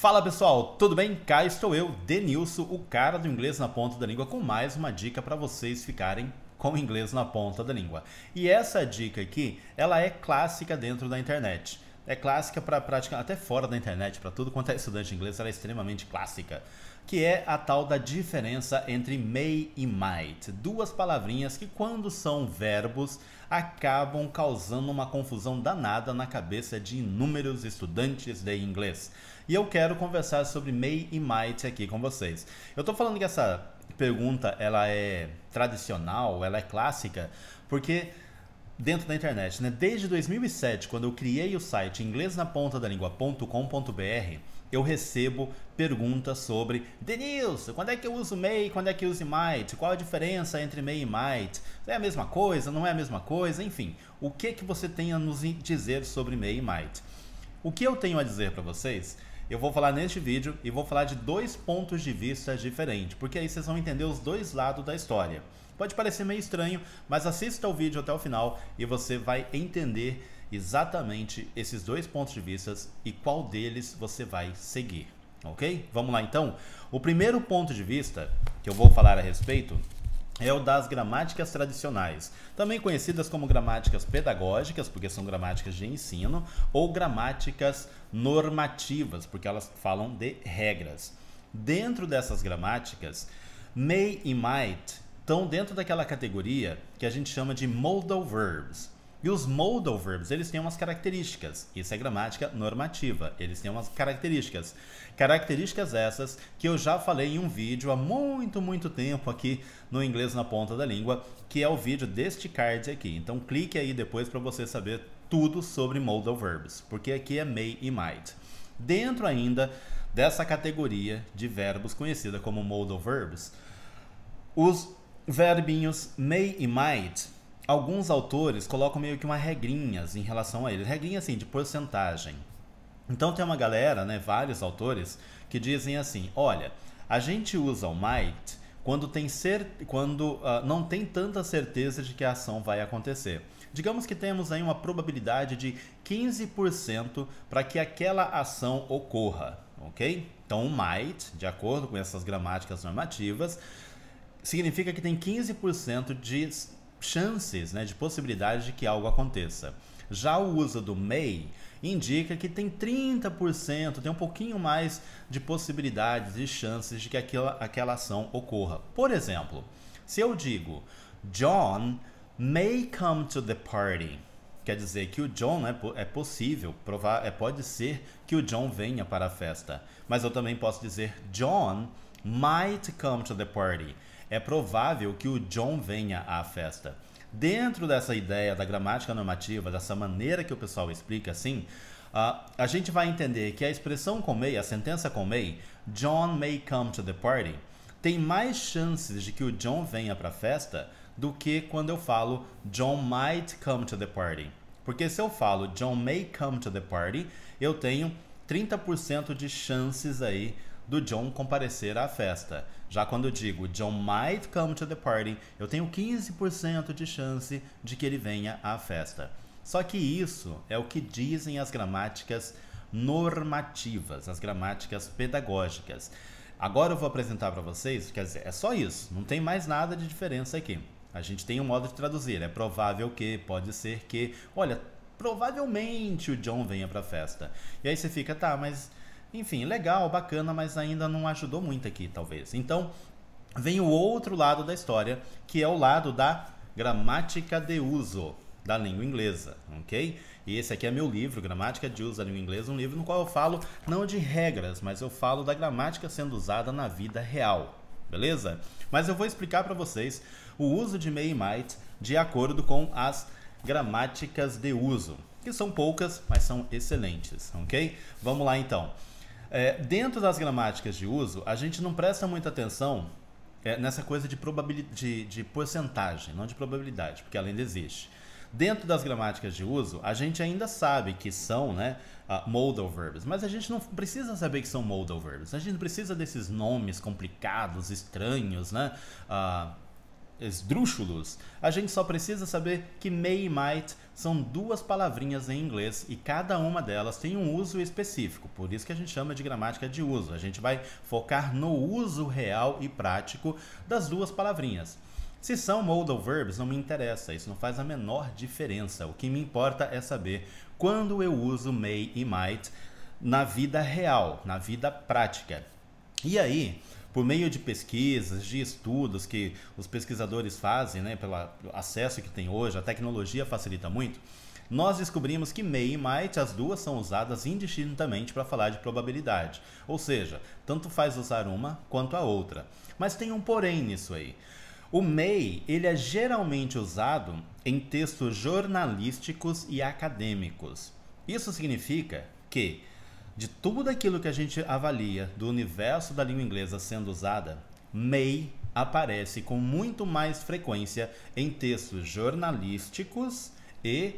Fala pessoal, tudo bem? Cá estou eu, Denilson, o cara do inglês na ponta da língua, com mais uma dica para vocês ficarem com o inglês na ponta da língua. E essa dica aqui, ela é clássica dentro da internet é clássica para prática até fora da internet, para tudo quanto é estudante de inglês, ela é extremamente clássica, que é a tal da diferença entre may e might, duas palavrinhas que quando são verbos acabam causando uma confusão danada na cabeça de inúmeros estudantes de inglês. E eu quero conversar sobre may e might aqui com vocês. Eu estou falando que essa pergunta ela é tradicional, ela é clássica, porque dentro da internet, né? Desde 2007, quando eu criei o site inglesnapontadalingua.com.br, eu recebo perguntas sobre Denilson, quando é que eu uso may, quando é que eu uso might, qual a diferença entre may e might, é a mesma coisa, não é a mesma coisa, enfim, o que que você tem a nos dizer sobre may e might. O que eu tenho a dizer para vocês eu vou falar neste vídeo e vou falar de dois pontos de vista diferentes, porque aí vocês vão entender os dois lados da história. Pode parecer meio estranho, mas assista o vídeo até o final e você vai entender exatamente esses dois pontos de vista e qual deles você vai seguir, ok? Vamos lá então? O primeiro ponto de vista que eu vou falar a respeito é o das gramáticas tradicionais, também conhecidas como gramáticas pedagógicas, porque são gramáticas de ensino, ou gramáticas normativas, porque elas falam de regras. Dentro dessas gramáticas, may e might estão dentro daquela categoria que a gente chama de modal verbs. E os modal verbs, eles têm umas características. Isso é gramática normativa. Eles têm umas características. Características essas que eu já falei em um vídeo há muito, muito tempo aqui no Inglês na Ponta da Língua, que é o vídeo deste card aqui. Então clique aí depois para você saber tudo sobre modal verbs, porque aqui é may e might. Dentro ainda dessa categoria de verbos conhecida como modal verbs, os Verbinhos may e might. Alguns autores colocam meio que uma regrinhas assim, em relação a eles, regrinha assim de porcentagem. Então tem uma galera, né, vários autores que dizem assim: "Olha, a gente usa o might quando tem cer quando uh, não tem tanta certeza de que a ação vai acontecer. Digamos que temos aí uma probabilidade de 15% para que aquela ação ocorra, OK? Então, o might, de acordo com essas gramáticas normativas, significa que tem 15% de chances, né, de possibilidade de que algo aconteça. Já o uso do may indica que tem 30%, tem um pouquinho mais de possibilidades e chances de que aquela, aquela ação ocorra. Por exemplo, se eu digo John may come to the party, quer dizer que o John é, é possível, provar, é, pode ser que o John venha para a festa. Mas eu também posso dizer John might come to the party é provável que o John venha à festa. Dentro dessa ideia da gramática normativa, dessa maneira que o pessoal explica assim, uh, a gente vai entender que a expressão com may, a sentença com may, John may come to the party, tem mais chances de que o John venha para a festa do que quando eu falo John might come to the party. Porque se eu falo John may come to the party, eu tenho 30% de chances aí do John comparecer à festa. Já quando eu digo John might come to the party, eu tenho 15% de chance de que ele venha à festa. Só que isso é o que dizem as gramáticas normativas, as gramáticas pedagógicas. Agora eu vou apresentar para vocês, quer dizer, é só isso, não tem mais nada de diferença aqui. A gente tem um modo de traduzir, é provável que, pode ser que, olha, provavelmente o John venha para a festa. E aí você fica, tá, mas enfim, legal, bacana, mas ainda não ajudou muito aqui, talvez. Então, vem o outro lado da história, que é o lado da gramática de uso da língua inglesa, ok? E esse aqui é meu livro, Gramática de Uso da Língua Inglesa, um livro no qual eu falo não de regras, mas eu falo da gramática sendo usada na vida real, beleza? Mas eu vou explicar para vocês o uso de may e might de acordo com as gramáticas de uso, que são poucas, mas são excelentes, ok? Vamos lá então. É, dentro das gramáticas de uso, a gente não presta muita atenção é, nessa coisa de, de, de porcentagem, não de probabilidade, porque ela ainda existe. Dentro das gramáticas de uso, a gente ainda sabe que são né, uh, modal verbs, mas a gente não precisa saber que são modal verbs, a gente não precisa desses nomes complicados, estranhos, né? Uh, esdrúxulos, a gente só precisa saber que may e might são duas palavrinhas em inglês e cada uma delas tem um uso específico, por isso que a gente chama de gramática de uso. A gente vai focar no uso real e prático das duas palavrinhas. Se são modal verbs, não me interessa, isso não faz a menor diferença. O que me importa é saber quando eu uso may e might na vida real, na vida prática. E aí, por meio de pesquisas, de estudos que os pesquisadores fazem, né, pelo acesso que tem hoje, a tecnologia facilita muito, nós descobrimos que MEI e Might, as duas são usadas indistintamente para falar de probabilidade. Ou seja, tanto faz usar uma quanto a outra. Mas tem um porém nisso aí. O MEI ele é geralmente usado em textos jornalísticos e acadêmicos. Isso significa que de tudo aquilo que a gente avalia do universo da língua inglesa sendo usada, may aparece com muito mais frequência em textos jornalísticos e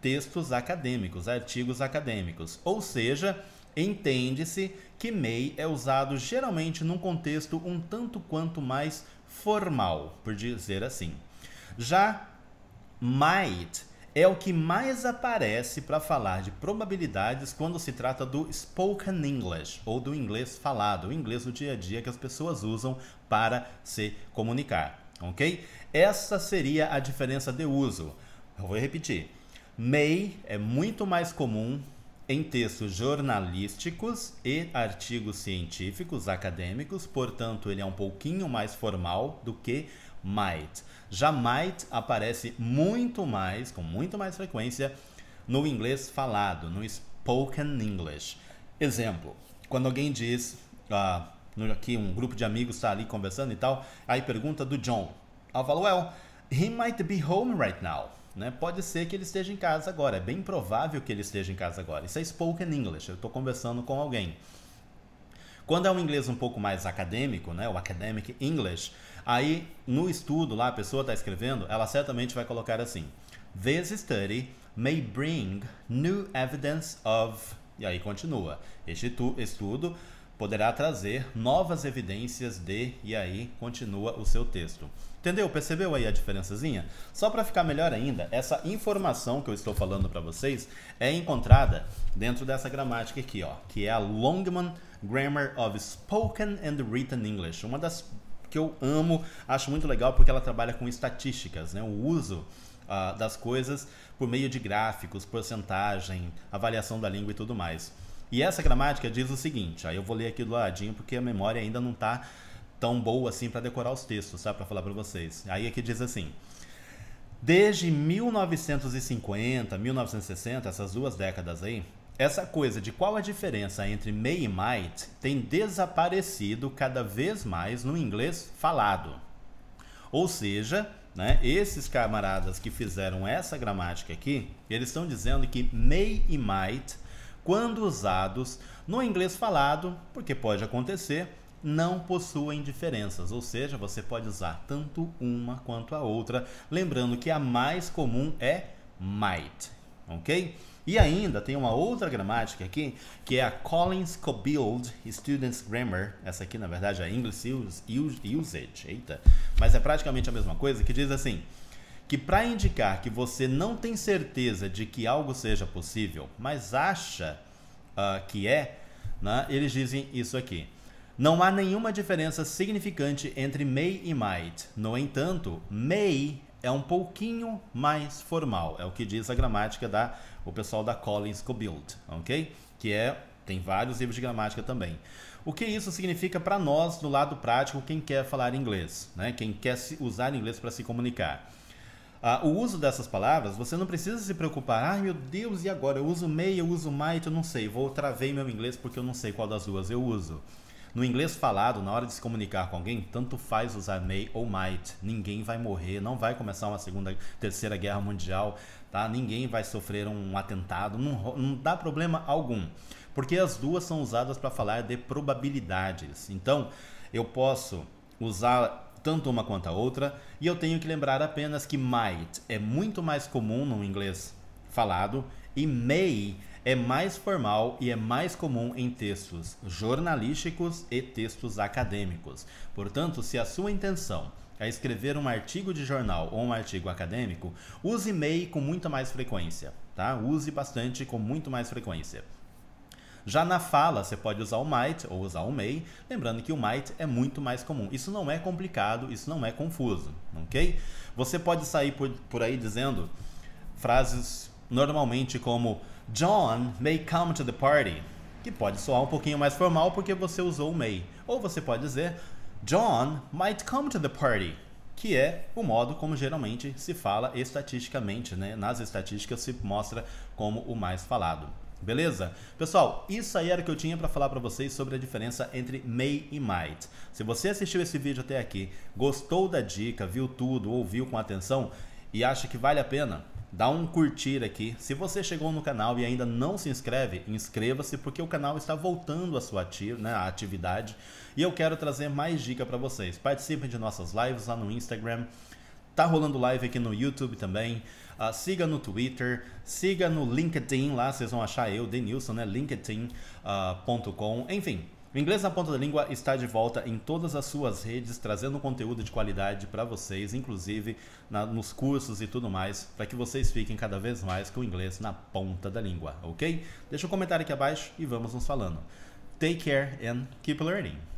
textos acadêmicos, artigos acadêmicos. Ou seja, entende-se que may é usado geralmente num contexto um tanto quanto mais formal, por dizer assim. Já might é o que mais aparece para falar de probabilidades quando se trata do spoken English, ou do inglês falado, o inglês do dia a dia que as pessoas usam para se comunicar, ok? Essa seria a diferença de uso. Eu vou repetir. May é muito mais comum em textos jornalísticos e artigos científicos acadêmicos, portanto, ele é um pouquinho mais formal do que might. Já might aparece muito mais, com muito mais frequência, no inglês falado, no spoken English. Exemplo, quando alguém diz, uh, aqui um grupo de amigos está ali conversando e tal, aí pergunta do John. Ela fala, well, he might be home right now. Né? Pode ser que ele esteja em casa agora, é bem provável que ele esteja em casa agora. Isso é spoken English, eu estou conversando com alguém. Quando é um inglês um pouco mais acadêmico, né, o academic English, aí no estudo lá a pessoa está escrevendo, ela certamente vai colocar assim: This study may bring new evidence of. E aí continua. Este estudo poderá trazer novas evidências de. E aí continua o seu texto. Entendeu? Percebeu aí a diferençazinha? Só para ficar melhor ainda, essa informação que eu estou falando para vocês é encontrada dentro dessa gramática aqui, ó, que é a Longman Grammar of Spoken and Written English, uma das que eu amo, acho muito legal porque ela trabalha com estatísticas, né? O uso uh, das coisas por meio de gráficos, porcentagem, avaliação da língua e tudo mais. E essa gramática diz o seguinte, aí eu vou ler aqui do ladinho porque a memória ainda não está tão boa assim para decorar os textos, sabe, para falar para vocês. Aí aqui diz assim: Desde 1950, 1960, essas duas décadas aí, essa coisa de qual a diferença entre may e might tem desaparecido cada vez mais no inglês falado. Ou seja, né, esses camaradas que fizeram essa gramática aqui, eles estão dizendo que may e might, quando usados no inglês falado, porque pode acontecer, não possuem diferenças, ou seja, você pode usar tanto uma quanto a outra, lembrando que a mais comum é might, ok? E ainda tem uma outra gramática aqui, que é a Collins Cobild Students Grammar. Essa aqui, na verdade, é English Usage. Eita. Mas é praticamente a mesma coisa, que diz assim: que para indicar que você não tem certeza de que algo seja possível, mas acha uh, que é, né, eles dizem isso aqui. Não há nenhuma diferença significante entre may e might. No entanto, may é um pouquinho mais formal. É o que diz a gramática da o pessoal da Collins Cobuild, ok? Que é tem vários livros de gramática também. O que isso significa para nós do lado prático, quem quer falar inglês, né? Quem quer usar inglês para se comunicar. Ah, o uso dessas palavras, você não precisa se preocupar. Ai meu Deus, e agora? Eu uso may, eu uso might, eu não sei. Vou travei meu inglês porque eu não sei qual das duas eu uso. No inglês falado, na hora de se comunicar com alguém, tanto faz usar may ou might. Ninguém vai morrer, não vai começar uma segunda, terceira guerra mundial, tá? Ninguém vai sofrer um atentado, não, não dá problema algum. Porque as duas são usadas para falar de probabilidades. Então, eu posso usar tanto uma quanto a outra, e eu tenho que lembrar apenas que might é muito mais comum no inglês falado e may é mais formal e é mais comum em textos jornalísticos e textos acadêmicos. Portanto, se a sua intenção é escrever um artigo de jornal ou um artigo acadêmico, use MEI com muito mais frequência, tá? Use bastante com muito mais frequência. Já na fala, você pode usar o might ou usar o may, lembrando que o might é muito mais comum. Isso não é complicado, isso não é confuso, ok? Você pode sair por, por aí dizendo frases normalmente como John may come to the party. Que pode soar um pouquinho mais formal porque você usou o may. Ou você pode dizer John might come to the party. Que é o modo como geralmente se fala estatisticamente, né? Nas estatísticas se mostra como o mais falado. Beleza? Pessoal, isso aí era o que eu tinha para falar para vocês sobre a diferença entre may e might. Se você assistiu esse vídeo até aqui, gostou da dica, viu tudo, ouviu com atenção e acha que vale a pena, dá um curtir aqui. Se você chegou no canal e ainda não se inscreve, inscreva-se porque o canal está voltando à sua ativ né, à atividade e eu quero trazer mais dica para vocês. Participem de nossas lives lá no Instagram. Tá rolando live aqui no YouTube também. Uh, siga no Twitter, siga no LinkedIn, lá vocês vão achar eu, Denilson, né? LinkedIn.com. Ah, uh, Enfim, o Inglês na Ponta da Língua está de volta em todas as suas redes, trazendo conteúdo de qualidade para vocês, inclusive na, nos cursos e tudo mais, para que vocês fiquem cada vez mais com o inglês na ponta da língua, ok? Deixa um comentário aqui abaixo e vamos nos falando. Take care and keep learning!